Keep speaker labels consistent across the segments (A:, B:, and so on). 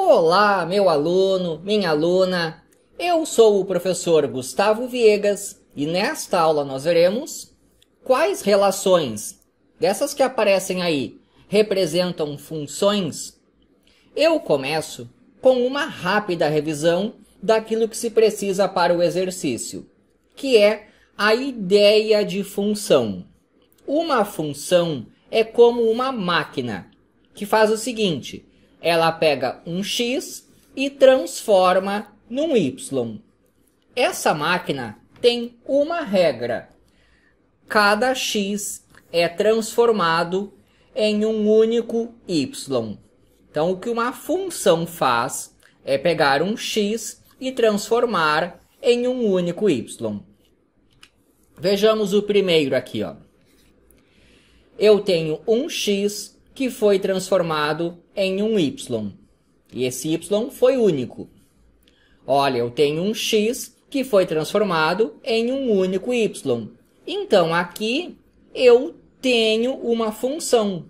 A: Olá, meu aluno, minha aluna. Eu sou o professor Gustavo Viegas e nesta aula nós veremos quais relações dessas que aparecem aí representam funções. Eu começo com uma rápida revisão daquilo que se precisa para o exercício, que é a ideia de função. Uma função é como uma máquina que faz o seguinte: ela pega um X e transforma num Y. Essa máquina tem uma regra. Cada X é transformado em um único Y. Então, o que uma função faz é pegar um X e transformar em um único Y. Vejamos o primeiro aqui. Ó. Eu tenho um X que foi transformado em um y. E esse y foi único. Olha, eu tenho um x que foi transformado em um único y. Então aqui eu tenho uma função.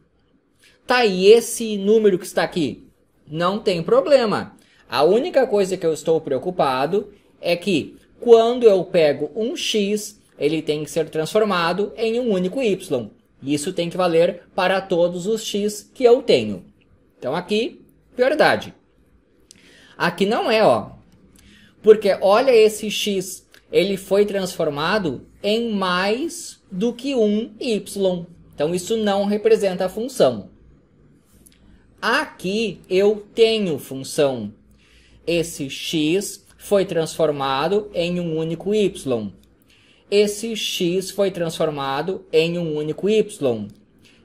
A: Tá, aí esse número que está aqui? Não tem problema. A única coisa que eu estou preocupado é que quando eu pego um x, ele tem que ser transformado em um único y. Isso tem que valer para todos os x que eu tenho. Então aqui, prioridade. Aqui não é, ó. Porque olha esse x, ele foi transformado em mais do que um y. Então isso não representa a função. Aqui eu tenho função. Esse x foi transformado em um único y. Esse x foi transformado em um único y.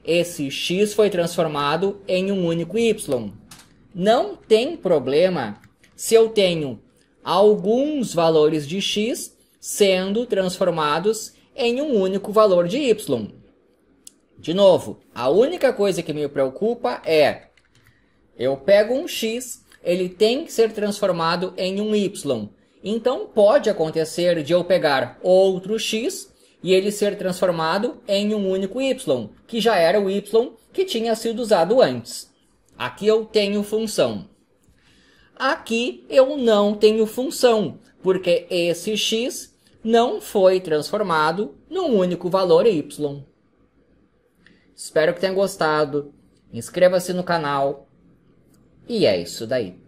A: Esse x foi transformado em um único y. Não tem problema se eu tenho alguns valores de x sendo transformados em um único valor de y. De novo, a única coisa que me preocupa é eu pego um x, ele tem que ser transformado em um y. Então pode acontecer de eu pegar outro x e ele ser transformado em um único y, que já era o y que tinha sido usado antes. Aqui eu tenho função. Aqui eu não tenho função, porque esse x não foi transformado num único valor y. Espero que tenham gostado. Inscreva-se no canal. E é isso daí.